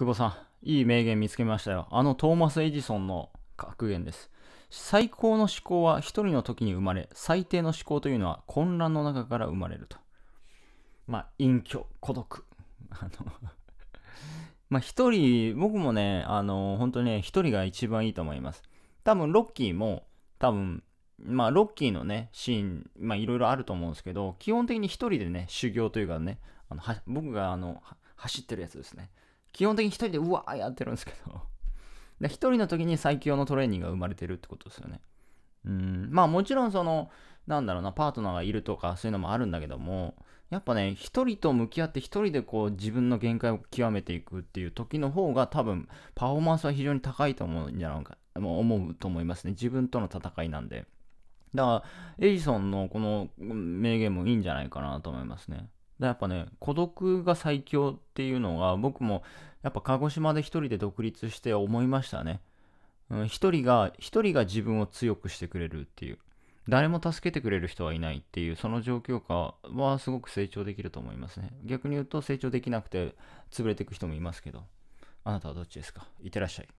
久保さん、いい名言見つけましたよ。あのトーマス・エジソンの格言です。最高の思考は一人の時に生まれ、最低の思考というのは混乱の中から生まれると。まあ、隠居、孤独。あの まあ一人、僕もね、あの、本当ね、一人が一番いいと思います。多分、ロッキーも、多分、まあ、ロッキーのね、シーン、まあ、いろいろあると思うんですけど、基本的に一人でね、修行というかね、あのは僕が、あの、走ってるやつですね。基本的に一人でうわーやってるんですけどで、一人の時に最強のトレーニングが生まれてるってことですよね。うん、まあもちろんその、なんだろうな、パートナーがいるとかそういうのもあるんだけども、やっぱね、一人と向き合って一人でこう自分の限界を極めていくっていう時の方が多分パフォーマンスは非常に高いと思うんじゃないか、もう思うと思いますね。自分との戦いなんで。だから、エジソンのこの名言もいいんじゃないかなと思いますね。でやっぱね、孤独が最強っていうのが、僕もやっぱ鹿児島で一人で独立して思いましたね。うん、一人が、一人が自分を強くしてくれるっていう。誰も助けてくれる人はいないっていう、その状況下はすごく成長できると思いますね。逆に言うと成長できなくて潰れていく人もいますけど、あなたはどっちですかいってらっしゃい。